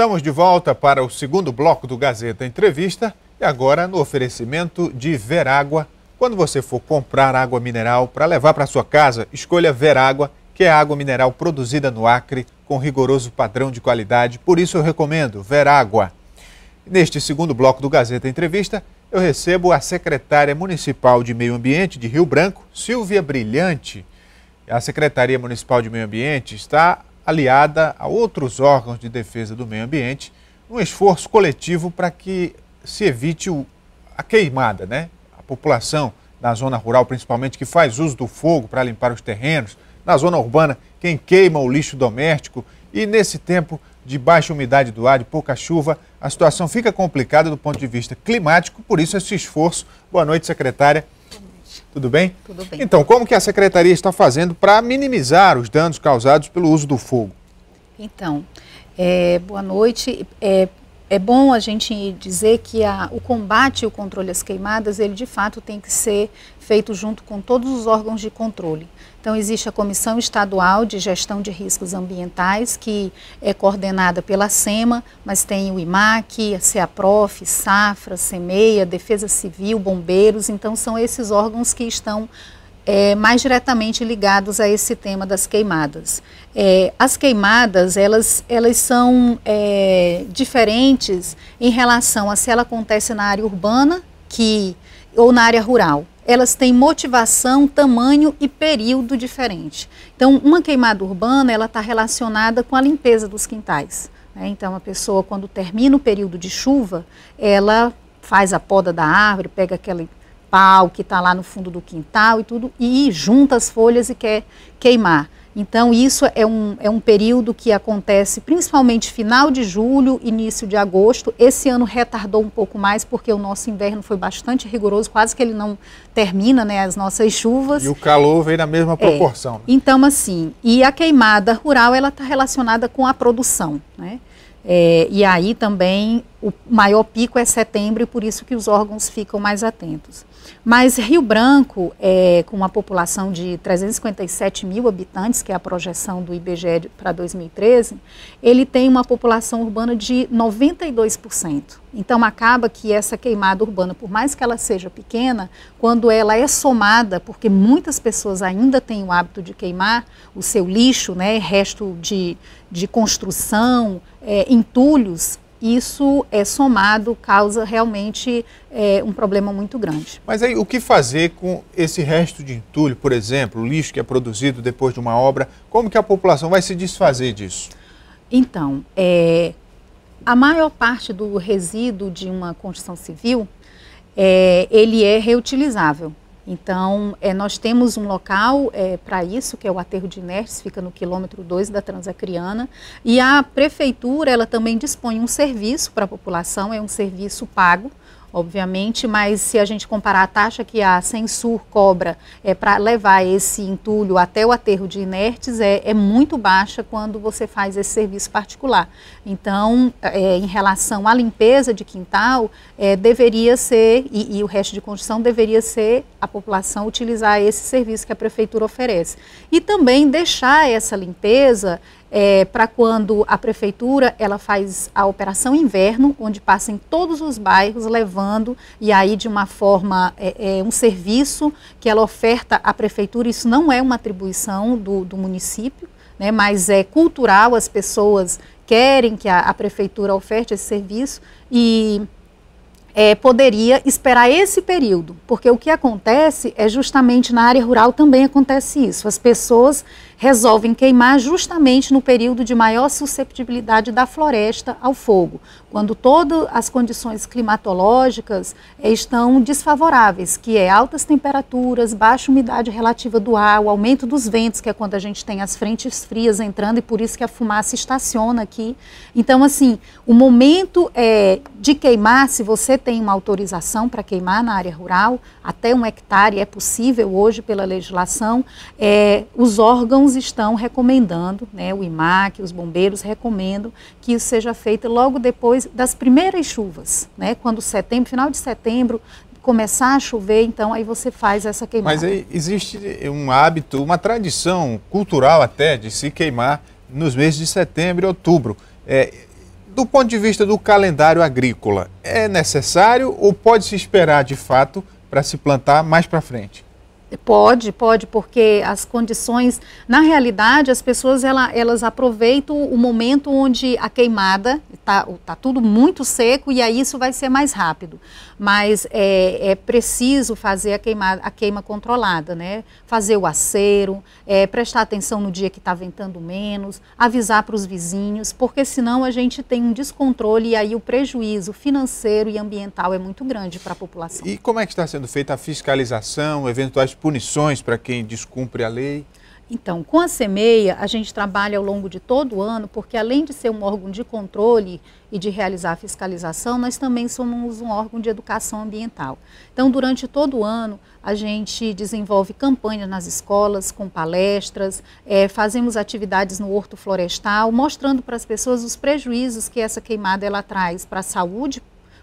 Estamos de volta para o segundo bloco do Gazeta Entrevista e agora no oferecimento de Verágua. Quando você for comprar água mineral para levar para sua casa, escolha Verágua, que é água mineral produzida no Acre com rigoroso padrão de qualidade. Por isso eu recomendo Verágua. Neste segundo bloco do Gazeta Entrevista, eu recebo a secretária municipal de Meio Ambiente de Rio Branco, Silvia Brilhante. A Secretaria Municipal de Meio Ambiente está aliada a outros órgãos de defesa do meio ambiente, num esforço coletivo para que se evite o, a queimada, né? A população na zona rural, principalmente, que faz uso do fogo para limpar os terrenos, na zona urbana, quem queima o lixo doméstico e nesse tempo de baixa umidade do ar, de pouca chuva, a situação fica complicada do ponto de vista climático, por isso esse esforço. Boa noite, secretária. Tudo bem? Tudo bem. Então, como que a secretaria está fazendo para minimizar os danos causados pelo uso do fogo? Então, é, boa noite. É, é bom a gente dizer que a, o combate e o controle às queimadas, ele de fato tem que ser feito junto com todos os órgãos de controle. Então, existe a Comissão Estadual de Gestão de Riscos Ambientais, que é coordenada pela SEMA, mas tem o IMAC, a CEAPROF, SAFRA, SEMEIA, Defesa Civil, Bombeiros. Então, são esses órgãos que estão é, mais diretamente ligados a esse tema das queimadas. É, as queimadas, elas, elas são é, diferentes em relação a se ela acontece na área urbana que, ou na área rural. Elas têm motivação, tamanho e período diferente. Então, uma queimada urbana, ela está relacionada com a limpeza dos quintais. Né? Então, a pessoa, quando termina o período de chuva, ela faz a poda da árvore, pega aquele, pau que está lá no fundo do quintal e tudo, e junta as folhas e quer queimar. Então, isso é um, é um período que acontece principalmente final de julho, início de agosto. Esse ano retardou um pouco mais, porque o nosso inverno foi bastante rigoroso, quase que ele não termina né, as nossas chuvas. E o calor veio na mesma é. proporção. É. Né? Então, assim, e a queimada rural ela está relacionada com a produção. Né? É, e aí também o maior pico é setembro, e por isso que os órgãos ficam mais atentos. Mas Rio Branco, é, com uma população de 357 mil habitantes, que é a projeção do IBGE para 2013, ele tem uma população urbana de 92%. Então, acaba que essa queimada urbana, por mais que ela seja pequena, quando ela é somada, porque muitas pessoas ainda têm o hábito de queimar o seu lixo, né, resto de, de construção, é, entulhos, isso é somado causa realmente é, um problema muito grande. Mas aí o que fazer com esse resto de entulho, por exemplo, o lixo que é produzido depois de uma obra? Como que a população vai se desfazer disso? Então, é, a maior parte do resíduo de uma construção civil é, ele é reutilizável. Então, é, nós temos um local é, para isso, que é o Aterro de Inertes, fica no quilômetro 2 da Transacriana. E a prefeitura, ela também dispõe um serviço para a população, é um serviço pago, obviamente, mas se a gente comparar a taxa que a Censur cobra é, para levar esse entulho até o aterro de inertes, é, é, muito baixa quando você faz esse serviço particular. Então, é, em relação à limpeza de quintal, é, deveria ser, e, e, o resto de construção, deveria ser a população utilizar esse serviço que a prefeitura oferece. E também deixar essa limpeza é, para quando a prefeitura ela faz a operação inverno, onde passa em todos os bairros levando e aí de uma forma é, é, um serviço que ela oferta à prefeitura. Isso não é uma atribuição do, do município, né, mas é cultural. As pessoas querem que a, a prefeitura oferte esse serviço e é, poderia esperar esse período, porque o que acontece é justamente na área rural também acontece isso. As pessoas resolvem queimar justamente no período de maior susceptibilidade da floresta ao fogo, quando todas as condições climatológicas eh, estão desfavoráveis, que é altas temperaturas, baixa umidade relativa do ar, o aumento dos ventos, que é quando a gente tem as frentes frias entrando e por isso que a fumaça estaciona aqui. Então, assim, o momento é, de queimar, se você tem uma autorização para queimar na área rural, até um hectare é possível hoje pela legislação, é, os órgãos estão recomendando, né, o IMAC, os bombeiros recomendam que isso seja feito logo depois depois das primeiras chuvas, né? Quando setembro, final de setembro, começar a chover, então aí você faz essa queimada. Mas aí existe um hábito, uma tradição cultural até de se queimar nos meses de setembro e outubro. É, do ponto de vista do calendário agrícola, é necessário ou pode se esperar de fato para se plantar mais para frente? Pode, pode, porque as condições, na realidade, as pessoas ela, elas aproveitam o momento onde a queimada está tá tudo muito seco e aí isso vai ser mais rápido. Mas é, é preciso fazer a, queimada, a queima controlada, né? Fazer o acero, é, prestar atenção no dia que está ventando menos, avisar para os vizinhos, porque senão a gente tem um descontrole e aí o prejuízo financeiro e ambiental é muito grande para a população. E como é que está sendo feita a fiscalização, eventuais punições para quem descumpre a lei? Então, com a SEMEIA, a gente trabalha ao longo de todo o ano, porque além de ser um órgão de controle e de realizar fiscalização, nós também somos um órgão de educação ambiental. Então, durante todo o ano, a gente desenvolve campanhas nas escolas, com palestras, é, fazemos atividades no horto florestal, mostrando para as pessoas os prejuízos que essa queimada ela traz para a saúde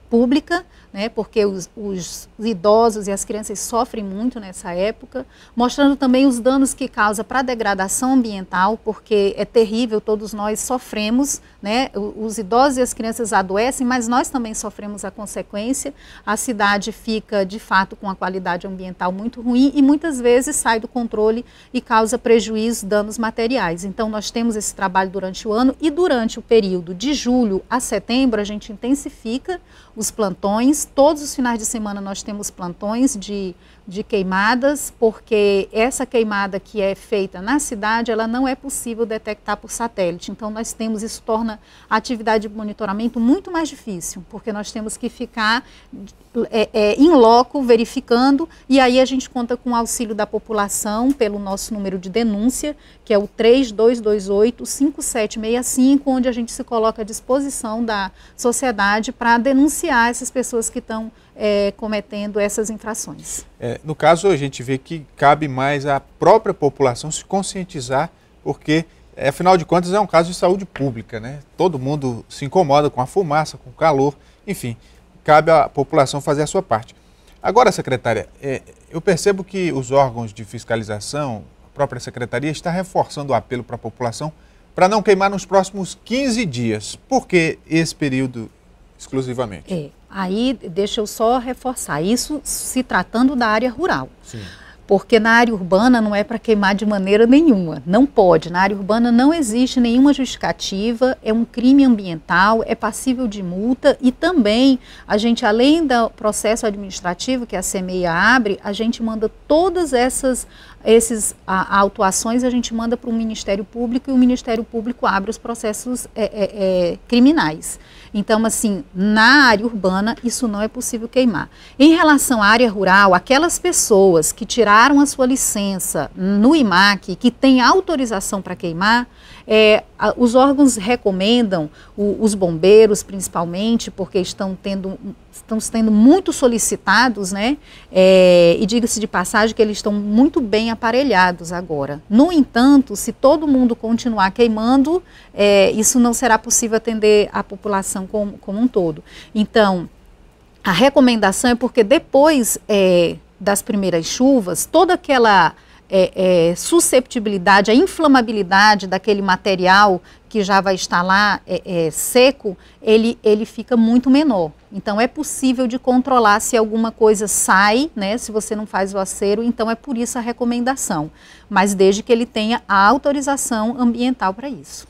pública, né, porque os, os, idosos e as crianças sofrem muito nessa época, mostrando também os danos que causa para a degradação ambiental, porque é terrível, todos nós sofremos, né, os idosos e as crianças adoecem, mas nós também sofremos a consequência, a cidade fica de fato com a qualidade ambiental muito ruim e muitas vezes sai do controle e causa prejuízos, danos materiais. Então nós temos esse trabalho durante o ano e durante o período de julho a setembro a gente intensifica os plantões, todos os finais de semana nós temos plantões de de queimadas, porque essa queimada que é feita na cidade, ela não é possível detectar por satélite. Então nós temos isso torna a atividade de monitoramento muito mais difícil, porque nós temos que ficar em é, é, loco verificando e aí a gente conta com o auxílio da população pelo nosso número de denúncia, que é o 3228 5765, onde a gente se coloca à disposição da sociedade para denunciar essas pessoas que estão é, cometendo essas infrações. É, no caso, a gente vê que cabe mais à própria população se conscientizar, porque, é, afinal de contas, é um caso de saúde pública, né? Todo mundo se incomoda com a fumaça, com o calor, enfim, cabe à população fazer a sua parte. Agora, secretária, é, eu percebo que os órgãos de fiscalização, a própria secretaria, está reforçando o apelo para a população para não queimar nos próximos 15 dias. Por que esse período exclusivamente? É. Aí, deixa eu só reforçar, isso se tratando da área rural. Sim. Porque na área urbana não é para queimar de maneira nenhuma, não pode. Na área urbana não existe nenhuma justificativa, é um crime ambiental, é passível de multa e também a gente, além do processo administrativo que a CMEI abre, a gente manda todas essas esses a, a autuações a gente manda para o Ministério Público e o Ministério Público abre os processos é, é, é, criminais. Então, assim, na área urbana, isso não é possível queimar. Em relação à área rural, aquelas pessoas que tiraram a sua licença no IMAC, que têm autorização para queimar, é, a, os órgãos recomendam, o, os bombeiros principalmente, porque estão tendo, estão sendo muito solicitados, né? É, e diga-se de passagem que eles estão muito bem aparelhados agora. No entanto, se todo mundo continuar queimando, é, isso não será possível atender a população como um todo. Então, a recomendação é porque depois é, das primeiras chuvas, toda aquela é, é, susceptibilidade, a inflamabilidade daquele material que já vai estar lá é, é, seco, ele, ele fica muito menor. Então é possível de controlar se alguma coisa sai, né? Se você não faz o acero, então é por isso a recomendação. Mas desde que ele tenha a autorização ambiental para isso.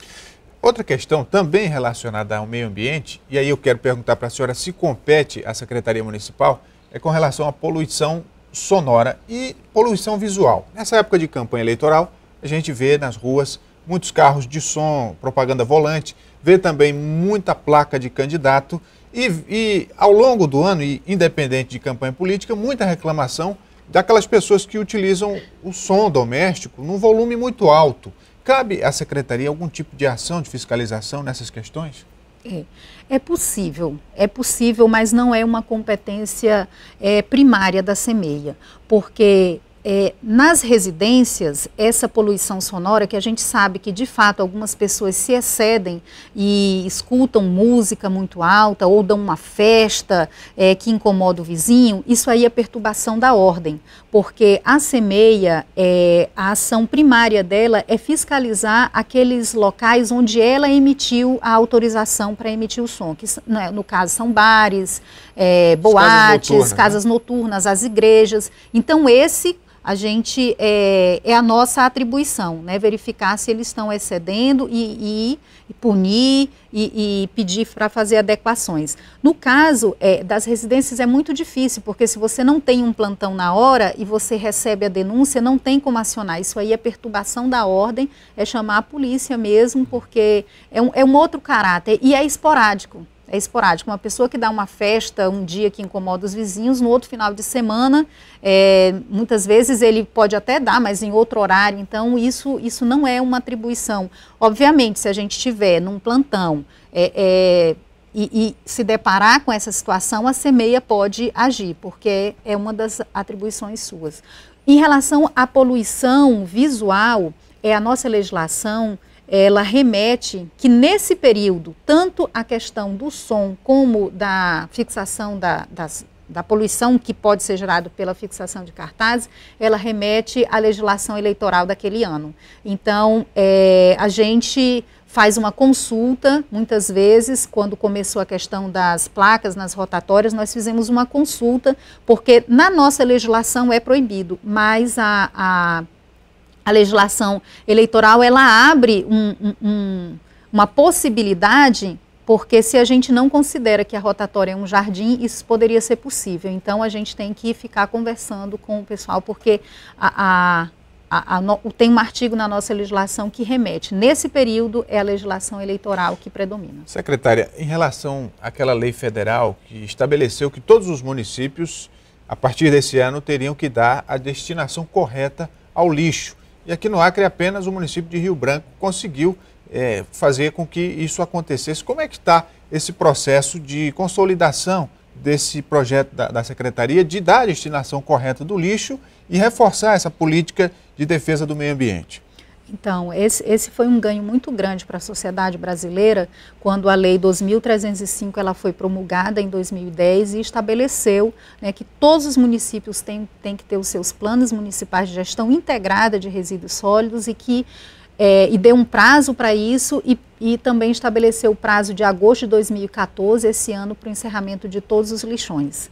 Outra questão também relacionada ao meio ambiente, e aí eu quero perguntar para a senhora se compete à Secretaria Municipal, é com relação à poluição sonora e poluição visual. Nessa época de campanha eleitoral, a gente vê nas ruas muitos carros de som, propaganda volante, vê também muita placa de candidato e, e ao longo do ano, e independente de campanha política, muita reclamação daquelas pessoas que utilizam o som doméstico num volume muito alto. Cabe à secretaria algum tipo de ação de fiscalização nessas questões? É, é possível, é possível, mas não é uma competência é, primária da semeia, porque é, nas residências, essa poluição sonora, que a gente sabe que de fato algumas pessoas se excedem e escutam música muito alta ou dão uma festa é, que incomoda o vizinho, isso aí é perturbação da ordem, porque a semeia, é, a ação primária dela é fiscalizar aqueles locais onde ela emitiu a autorização para emitir o som, que né, no caso são bares, é, boates, né? casas, noturnas, casas né? noturnas, as igrejas. Então, esse a gente é, é, a nossa atribuição, né? Verificar se eles estão excedendo e, e punir e, e pedir para fazer adequações. No caso é, das residências é muito difícil, porque se você não tem um plantão na hora e você recebe a denúncia, não tem como acionar. Isso aí é perturbação da ordem, é chamar a polícia mesmo, porque é um, é um outro caráter e é esporádico é esporádico. Uma pessoa que dá uma festa um dia que incomoda os vizinhos, no outro final de semana, é, muitas vezes ele pode até dar, mas em outro horário. Então, isso, isso não é uma atribuição. Obviamente, se a gente estiver num plantão é, é, e, e, se deparar com essa situação, a semeia pode agir, porque é uma das atribuições suas. Em relação à poluição visual, é a nossa legislação ela remete que nesse período, tanto a questão do som como da fixação da, das, da poluição que pode ser gerado pela fixação de cartazes, ela remete à legislação eleitoral daquele ano. Então, é, a gente faz uma consulta, muitas vezes, quando começou a questão das placas nas rotatórias, nós fizemos uma consulta, porque na nossa legislação é proibido, mas a, a a legislação eleitoral ela abre um, um, uma possibilidade, porque se a gente não considera que a rotatória é um jardim, isso poderia ser possível. Então a gente tem que ficar conversando com o pessoal, porque a, a, a, no, tem um artigo na nossa legislação que remete. Nesse período é a legislação eleitoral que predomina. Secretária, em relação àquela lei federal que estabeleceu que todos os municípios, a partir desse ano, teriam que dar a destinação correta ao lixo e aqui no Acre, apenas o município de Rio Branco conseguiu é, fazer com que isso acontecesse. Como é que está esse processo de consolidação desse projeto da, da, Secretaria de dar a destinação correta do lixo e reforçar essa política de defesa do meio ambiente? Então, esse, esse foi um ganho muito grande para a sociedade brasileira quando a Lei 2.305 ela foi promulgada em 2010 e estabeleceu né, que todos os municípios têm, têm que ter os seus planos municipais de gestão integrada de resíduos sólidos e que é, e deu um prazo para isso e, e, também estabeleceu o prazo de agosto de 2014, esse ano, para o encerramento de todos os lixões.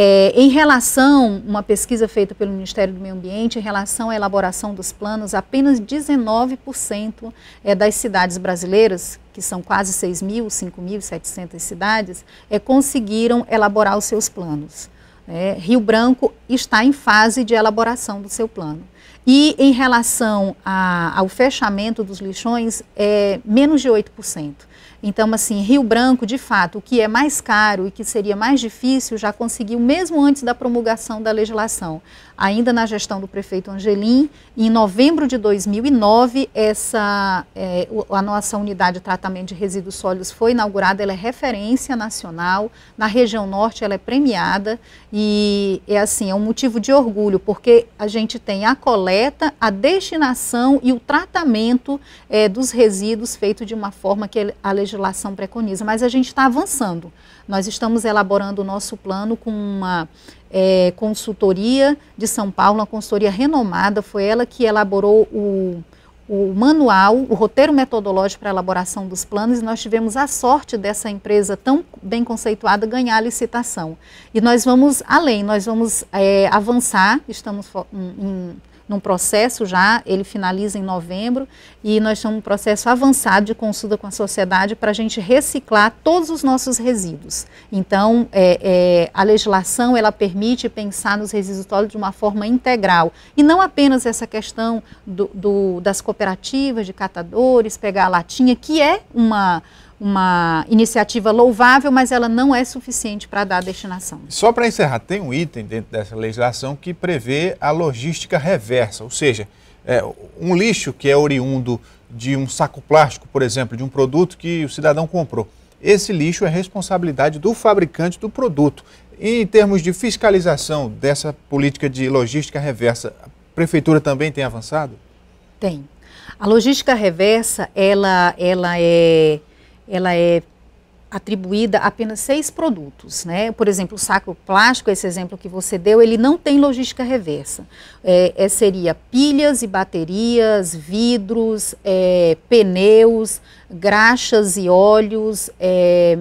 É, em relação, uma pesquisa feita pelo Ministério do Meio Ambiente, em relação à elaboração dos planos, apenas 19% é, das cidades brasileiras, que são quase 6 mil, 5.700 cidades, é, conseguiram elaborar os seus planos. É, Rio Branco está em fase de elaboração do seu plano. E em relação a, ao fechamento dos lixões, é menos de 8%. Então, assim, Rio Branco, de fato, o que é mais caro e que seria mais difícil, já conseguiu mesmo antes da promulgação da legislação. Ainda na gestão do prefeito Angelim, em novembro de 2009, essa, é, a nossa unidade de tratamento de resíduos sólidos foi inaugurada, ela é referência nacional, na região norte ela é premiada e é assim, é um motivo de orgulho, porque a gente tem a coleta, a destinação e o tratamento é, dos resíduos feito de uma forma que a legislação legislação preconiza, mas a gente está avançando. Nós estamos elaborando o nosso plano com uma é, consultoria de São Paulo, uma consultoria renomada, foi ela que elaborou o, o manual, o roteiro metodológico para elaboração dos planos, e nós tivemos a sorte dessa empresa tão bem conceituada ganhar a licitação. E nós vamos além, nós vamos é, avançar, estamos em, em num processo já, ele finaliza em novembro, e nós estamos um processo avançado de consulta com a sociedade para a gente reciclar todos os nossos resíduos. Então, é, é, a legislação, ela permite pensar nos resíduos sólidos de uma forma integral, e não apenas essa questão do, do das cooperativas, de catadores, pegar a latinha, que é uma uma iniciativa louvável, mas ela não é suficiente para dar a destinação. Só para encerrar, tem um item dentro dessa legislação que prevê a logística reversa, ou seja, é, um lixo que é oriundo de um saco plástico, por exemplo, de um produto que o cidadão comprou. Esse lixo é responsabilidade do fabricante do produto. E em termos de fiscalização dessa política de logística reversa, a prefeitura também tem avançado? Tem. A logística reversa, ela, ela é ela é atribuída a apenas seis produtos, né? Por exemplo, o saco plástico, esse exemplo que você deu, ele não tem logística reversa. É, é seria pilhas e baterias, vidros, é, pneus, graxas e óleos, é,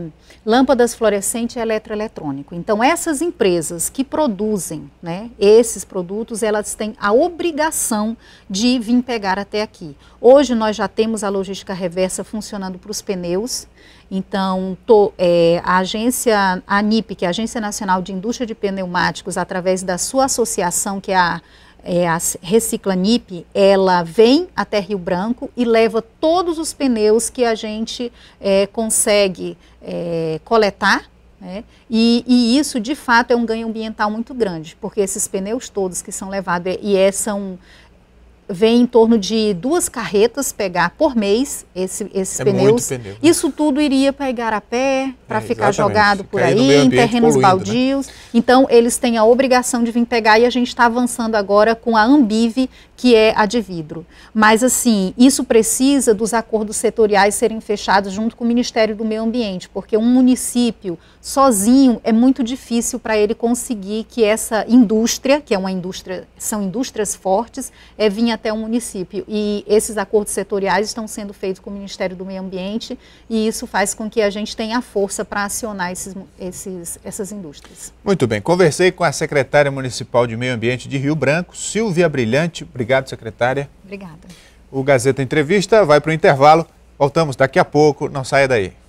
lâmpadas fluorescentes e é eletroeletrônico. Então, essas empresas que produzem né, esses produtos, elas têm a obrigação de vir pegar até aqui. Hoje, nós já temos a logística reversa funcionando para os pneus. Então, tô, é, a agência ANIP, que é a Agência Nacional de Indústria de Pneumáticos, através da sua associação, que é a é, a Reciclanip, ela vem até Rio Branco e leva todos os pneus que a gente é, consegue é, coletar. Né? E, e, isso, de fato, é um ganho ambiental muito grande, porque esses pneus todos que são levados é, e é, são vem em torno de duas carretas pegar por mês esse, esses é pneus. Pneu. Né? Isso tudo iria pegar a pé para é, ficar exatamente. jogado por Cair aí, em terrenos né? baldios. Né? Então, eles têm a obrigação de vir pegar e a gente está avançando agora com a Ambive, que é a de vidro. Mas, assim, isso precisa dos acordos setoriais serem fechados junto com o Ministério do Meio Ambiente, porque um município sozinho é muito difícil para ele conseguir que essa indústria, que é uma indústria, são indústrias fortes, é, vinha até o município. E esses acordos setoriais estão sendo feitos com o Ministério do Meio Ambiente e isso faz com que a gente tenha força para acionar esses, esses, essas indústrias. Muito bem. Conversei com a secretária municipal de Meio Ambiente de Rio Branco, Silvia Brilhante. Obrigado, secretária. Obrigada. O Gazeta Entrevista vai para o intervalo. Voltamos daqui a pouco. Não saia daí.